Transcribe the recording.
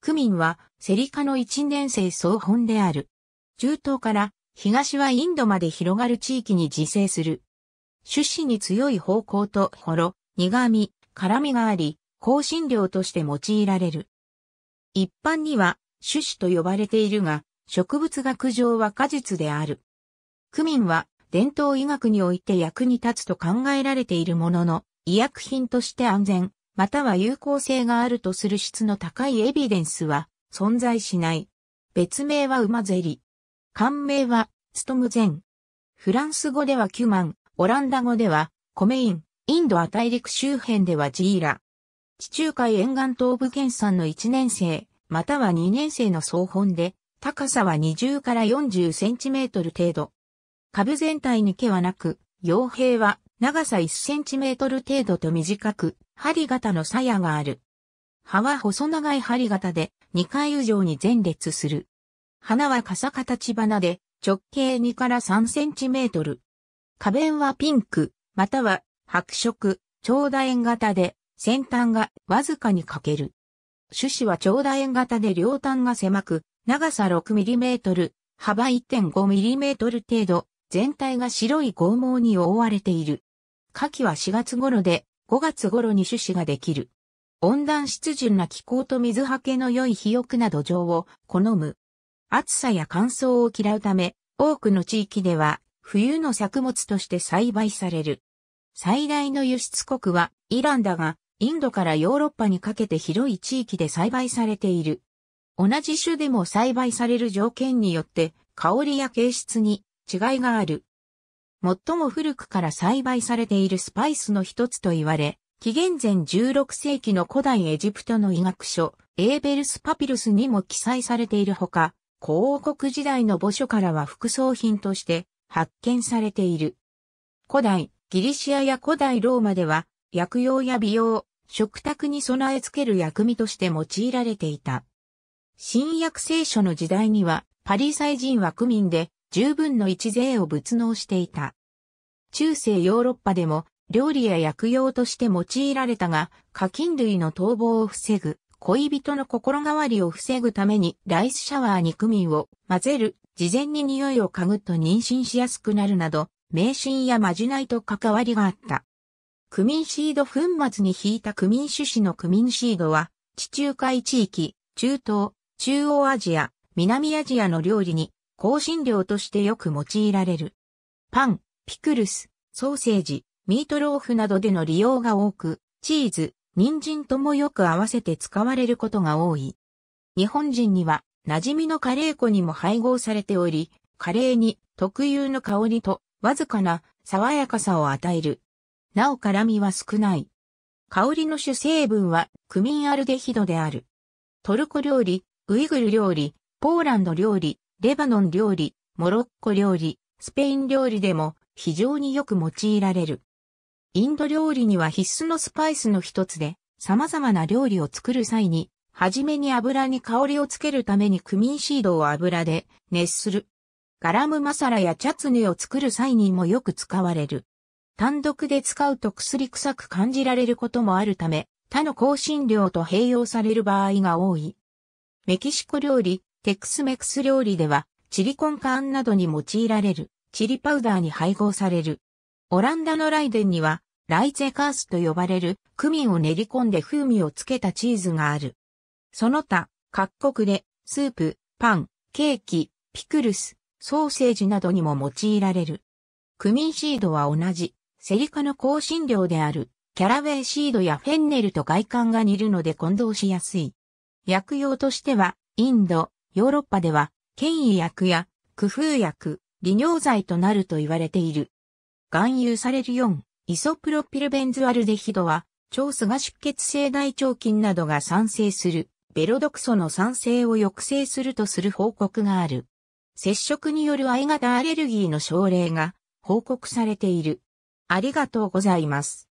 区民はセリ科の一年生総本である。中東から東はインドまで広がる地域に自生する。種子に強い方向とほろ、苦味、辛味があり、香辛料として用いられる。一般には種子と呼ばれているが、植物学上は果実である。クミンは伝統医学において役に立つと考えられているものの、医薬品として安全、または有効性があるとする質の高いエビデンスは存在しない。別名は馬ゼリ。官名はストムゼン。フランス語ではキュマン、オランダ語ではコメイン、インドア大陸周辺ではジーラ。地中海沿岸東部県産の1年生、または2年生の総本で、高さは20から40センチメートル程度。株全体に毛はなく、傭兵は長さ1センチメートル程度と短く、針型の鞘がある。葉は細長い針型で、2回以上に前列する。花は傘形花で、直径2から3センチメートル。花弁はピンク、または白色、長楕円型で、先端がわずかに欠ける。種子は長楕円型で両端が狭く、長さ6トル、幅1 5トル程度、全体が白い剛毛に覆われている。夏季は4月頃で、5月頃に種子ができる。温暖湿潤な気候と水はけの良い肥沃な土壌を好む。暑さや乾燥を嫌うため、多くの地域では冬の作物として栽培される。最大の輸出国はイランだが、インドからヨーロッパにかけて広い地域で栽培されている。同じ種でも栽培される条件によって香りや形質に違いがある。最も古くから栽培されているスパイスの一つと言われ、紀元前16世紀の古代エジプトの医学書、エーベルスパピルスにも記載されているほか、広王国時代の墓所からは副葬品として発見されている。古代、ギリシアや古代ローマでは、薬用や美容、食卓に備え付ける薬味として用いられていた。新約聖書の時代には、パリサイ人は区民で十分の一税を仏納していた。中世ヨーロッパでも料理や薬用として用いられたが、課金類の逃亡を防ぐ、恋人の心変わりを防ぐためにライスシャワーにクミンを混ぜる、事前に匂いを嗅ぐと妊娠しやすくなるなど、迷信やまじないと関わりがあった。クミンシード粉末に引いたクミン種子のクミンシードは、地中海地域、中東、中央アジア、南アジアの料理に、香辛料としてよく用いられる。パン、ピクルス、ソーセージ、ミートローフなどでの利用が多く、チーズ、人参ともよく合わせて使われることが多い。日本人には馴染みのカレー粉にも配合されており、カレーに特有の香りとわずかな爽やかさを与える。なお辛みは少ない。香りの主成分はクミンアルデヒドである。トルコ料理、ウイグル料理、ポーランド料理、レバノン料理、モロッコ料理、スペイン料理でも非常によく用いられる。インド料理には必須のスパイスの一つで、様々な料理を作る際に、はじめに油に香りをつけるためにクミンシードを油で熱する。ガラムマサラやチャツネを作る際にもよく使われる。単独で使うと薬臭く感じられることもあるため、他の香辛料と併用される場合が多い。メキシコ料理、テックスメクス料理では、チリコンカーンなどに用いられる。チリパウダーに配合される。オランダのライデンには、ライゼカースと呼ばれるクミンを練り込んで風味をつけたチーズがある。その他、各国で、スープ、パン、ケーキ、ピクルス、ソーセージなどにも用いられる。クミンシードは同じ、セリ科の香辛料である、キャラウェイシードやフェンネルと外観が似るので混同しやすい。薬用としては、インド、ヨーロッパでは、権威薬や、工夫薬、利尿剤となると言われている。含有される4、イソプロピルベンズアルデヒドは、超菅出血性大腸菌などが産生する、ベロ毒素の産生を抑制するとする報告がある。接触による I 型アレルギーの症例が報告されている。ありがとうございます。